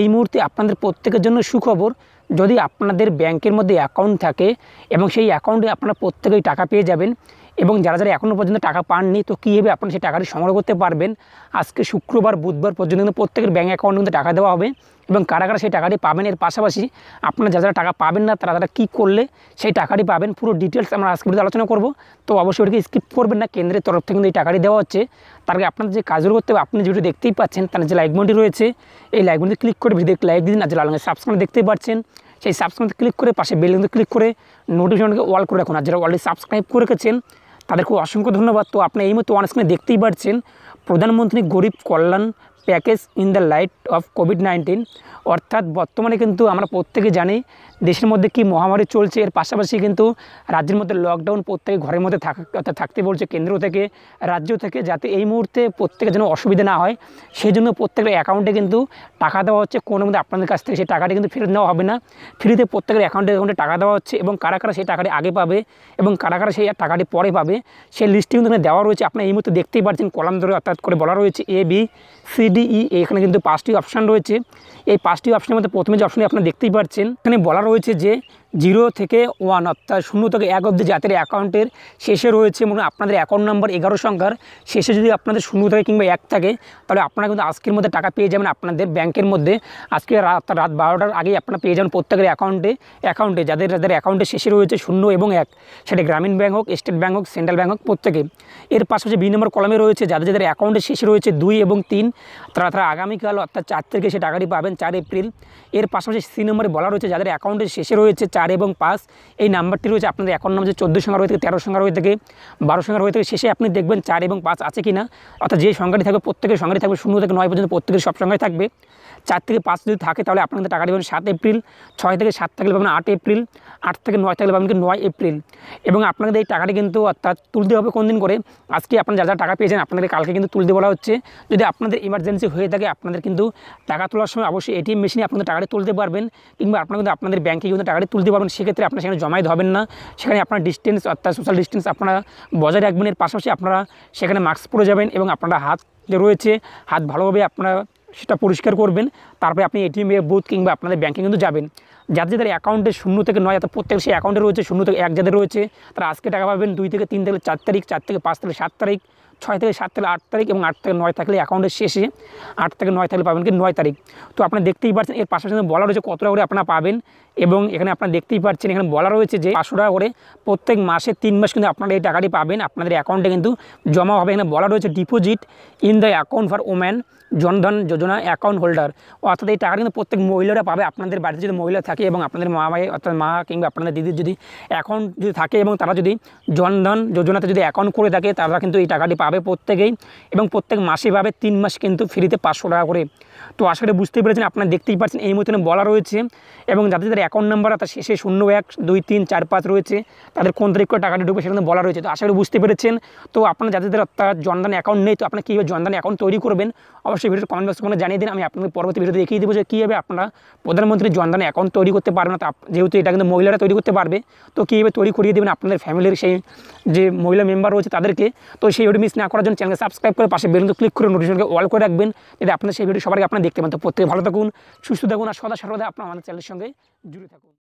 এই মুহূর্তে আপনাদের প্রত্যেকের জন্য সুখবর যদি আপনাদের ব্যাংকের মধ্যে অ্যাকাউন্ট থাকে এবং সেই অ্যাকাউন্টে আপনারা প্রত্যেকেই টাকা পেয়ে যাবেন এবং যারা যারা এখনও পর্যন্ত টাকা পাননি তো কীভাবে আপনি সেই টাকাটি সংগ্রহ করতে পারবেন আজকে শুক্রবার বুধবার পর্যন্ত কিন্তু প্রত্যেকের ব্যাঙ্ক অ্যাকাউন্টে কিন্তু টাকা দেওয়া হবে এবং কারা কারা সেই টাকাটি পাবেন এর পাশাপাশি আপনারা যারা যারা টাকা পাবেন না তারা তারা কী করলে সেই টাকাটি পাবেন পুরো ডিটেলস আমরা আজকে বিরুদ্ধে আলোচনা করবো তো অবশ্যই ওটাকে স্কিপ করবেন না কেন্দ্রের তরফ থেকে কিন্তু এই টাকাটি দেওয়া হচ্ছে তার আগে আপনার যে কাজগুলো করতে হবে আপনি যেটা দেখতেই পাচ্ছেন তার যে লাইকবনটি রয়েছে এই লাইকবনটি ক্লিক করে ভিডিও লাইক দিন আর যে লাল সাবস্ক্রাইব দেখতে পাচ্ছেন সেই সাবস্ক্রাইব ক্লিক করে পাশে বেল ক্লিক করে নোটিফিকেশনকে অল করে রাখুন আর যারা অলরেডি সাবস্ক্রাইব করে রেখেছেন তাদেরকে অসংখ্য ধন্যবাদ তো আপনি এই মতো অনেক সময় দেখতেই পারছেন প্রধানমন্ত্রী গরিব কল্যাণ package in the light of Covid nineteen অর্থাৎ বর্তমানে কিন্তু আমরা প্রত্যেকে জানি দেশের মধ্যে কি মহামারী চলছে এর পাশাপাশি কিন্তু রাজ্যের মধ্যে লকডাউন প্রত্যেকে ঘরের মধ্যে থাকা অর্থাৎ থাকতে বলছে কেন্দ্র থেকে রাজ্য থেকে যাতে এই মুহূর্তে প্রত্যেকের যেন অসুবিধা না হয় সেই জন্য প্রত্যেকের অ্যাকাউন্টে কিন্তু টাকা দেওয়া হচ্ছে কোনো মধ্যে আপনাদের কাছ থেকে সেই টাকাটি কিন্তু ফেরত নেওয়া হবে না ফ্রিতে প্রত্যেকের অ্যাকাউন্টে অ্যাকাউন্টে টাকা দেওয়া হচ্ছে এবং কারা কারা সেই টাকাটি আগে পাবে এবং কারা কারা সেই টাকাটি পরে পাবে সেই লিস্টটি কিন্তু দেওয়া রয়েছে আপনি এই মুহূর্তে দেখতেই পাচ্ছেন কলাম ধরে অর্থাৎ করে বলা রয়েছে A B C E e, এখানে কিন্তু পাঁচটি অপশান রয়েছে এই পাঁচটি অপশানের মধ্যে প্রথমে যে অপশানটি আপনারা দেখতেই পাচ্ছেন এখানে বলা রয়েছে যে জিরো থেকে ওয়ান অর্থাৎ শূন্য থেকে এক অব্দি যাদের অ্যাকাউন্টের শেষে রয়েছে মানে আপনাদের অ্যাকাউন্ট নাম্বার এগারো সংখ্যার শেষে যদি আপনাদের শূন্য থাকে কিংবা এক থাকে তাহলে আপনারা কিন্তু আজকের মধ্যে টাকা পেয়ে যাবেন আপনাদের ব্যাংকের মধ্যে আজকে রাত রাত বারোটার আগেই আপনারা পেয়ে যাবেন প্রত্যেকের অ্যাকাউন্টে অ্যাকাউন্টে যাদের যাদের অ্যাকাউন্টে শেষে রয়েছে শূন্য এবং এক সেটা গ্রামীণ ব্যাংক হোক স্টেট ব্যাংক হোক সেন্ট্রাল ব্যাংক হোক প্রত্যেকে এর পাশাপাশি বি নম্বর কলমে রয়েছে যাদের যাদের অ্যাকাউন্টে শেষে রয়েছে দুই এবং তিন তারা তারা আগামীকাল অর্থাৎ চার তারিখে সে টাকাটি পাবেন চার এপ্রিল এর পাশাপাশি সি নম্বরে বলা রয়েছে যাদের অ্যাকাউন্টের শেষে রয়েছে চার এবং পাঁচ এই নাম্বারটি রয়েছে আপনাদের অ্যাকাউন্ট নাম্বার যে চোদ্দো সংখ্যার হয়ে থেকে তেরো সংখ্যার হয়ে থেকে বারো সংখ্যার হয়ে থেকে শেষে আপনি দেখবেন চার এবং পাঁচ আছে কি না অর্থাৎ যে সংখ্যাটি থাকবে প্রত্যেকের সংখ্যাটি থাকবে শূন্য থেকে নয় পর্যন্ত প্রত্যেকের সব সংখ্যায় থাকবে চার থেকে পাঁচ যদি থাকে তাহলে আপনাদের টাকা দেবেন সাত এপ্রিল ছয় থেকে সাত থাকলে পাবেন আট এপ্রিল আট থেকে নয় থাকলে পাবেন নয় এপ্রিল এবং আপনাদের এই টাকাটি কিন্তু অর্থাৎ তুলতে হবে কোন দিন করে আজকে আপনারা যা যা টাকা পেয়েছেন আপনাদের কালকে কিন্তু তুলতে বলা হচ্ছে যদি আপনাদের ইমার্জেন্সি হয়ে থাকে আপনাদের কিন্তু টাকা তোলার সময় অবশ্যই এটিএম মেশিনে আপনাদের টাকাটি তুলতে পারবেন কিংবা আপনারা কিন্তু আপনাদের ব্যাঙ্কে কিন্তু টাকাটি তুলতে দিতে পারবেন সেক্ষেত্রে আপনারা সেখানে জমাই হবেন না সেখানে আপনার ডিস্টেন্স অর্থাৎ সোশ্যাল ডিস্টেন্স আপনারা বজায় রাখবেন এর পাশাপাশি আপনারা সেখানে মাস্ক পরে যাবেন এবং আপনারা হাত রয়েছে হাত ভালোভাবে আপনারা সেটা পরিষ্কার করবেন তারপরে আপনি এটিএম বুথ কিংবা আপনাদের ব্যাঙ্কে কিন্তু যাবেন যাদের যাদের অ্যাকাউন্টে শূন্য থেকে নয় অর্থাৎ প্রত্যেক সেই অ্যাকাউন্টে রয়েছে শূন্য থেকে এক যাদের রয়েছে তারা আজকে টাকা পাবেন দুই থেকে তিন থেকে চার তারিখ চার থেকে পাঁচ তারিখ সাত তারিখ ছয় থেকে সাত থেকে আট তারিখ এবং আট থেকে নয় থাকলে অ্যাকাউন্টের শেষে আট থেকে নয় থাকলে পাবেন কি নয় তারিখ তো আপনারা দেখতেই পাচ্ছেন এর পাশাপাশি বলা রয়েছে কত টাকা করে আপনারা পাবেন এবং এখানে আপনারা দেখতেই পাচ্ছেন এখানে বলা রয়েছে যে পাঁচশো টাকা করে প্রত্যেক মাসে তিন মাস কিন্তু আপনারা এই টাকাটি পাবেন আপনাদের অ্যাকাউন্টে কিন্তু জমা হবে এখানে বলা রয়েছে deposit in the account for woman Jandhan Yojana account holder অর্থাৎ এই টাকা কিন্তু প্রত্যেক মহিলারা পাবে আপনাদের বাড়িতে যদি মহিলা থাকে এবং আপনাদের মা ভাই অর্থাৎ মা কিংবা আপনাদের দিদির যদি অ্যাকাউন্ট যদি থাকে এবং তারা যদি জনধন যোজনাতে যদি অ্যাকাউন্ট করে থাকে তারা কিন্তু এই টাকাটি পাবে পাবে প্রত্যেকেই এবং প্রত্যেক মাসে পাবে তিন মাস কিন্তু ফ্রিতে পাঁচশো টাকা করে তো আশা করি বুঝতে পেরেছেন আপনারা দেখতেই পাচ্ছেন এই মতনে বলা রয়েছে এবং যাদের যাদের অ্যাকাউন্ট নাম্বার তার শেষে শূন্য এক দুই তিন চার পাঁচ রয়েছে তাদের কোন তারিখ করে টাকাটা ঢুকবে সেখানে বলা রয়েছে তো আশা করি বুঝতে পেরেছেন তো আপনার যাদের তার জনদান অ্যাকাউন্ট নেই তো আপনারা কীভাবে জনদান অ্যাকাউন্ট তৈরি করবেন অবশ্যই ভিডিওর কমেন্ট বক্সে জানিয়ে দিন আমি আপনাদের পরবর্তী ভিডিও দেখিয়ে দেবো যে কীভাবে আপনারা প্রধানমন্ত্রী জনদান অ্যাকাউন্ট তৈরি করতে পারবেন না যেহেতু এটা কিন্তু মহিলারা তৈরি করতে পারবে তো কীভাবে তৈরি করিয়ে দেবেন আপনাদের ফ্যামিলির সেই যে মহিলা মেম্বার রয়েছে তাদেরকে তো সেই ভিডিও মিস না করার জন্য চ্যানেলকে সাবস্ক্রাইব করে পাশে বেলুন ক্লিক করে নোটিফিকেশনকে অল করে রাখবেন এটা আপনার সেই ভিডিও সবাই আপনার দেখতে পান তো প্রত্যেকে ভালো থাকুন সুস্থ থাকুন আর সদা সর্বদা আপনার আমাদের চ্যানেলের সঙ্গে জুড়ে থাকুন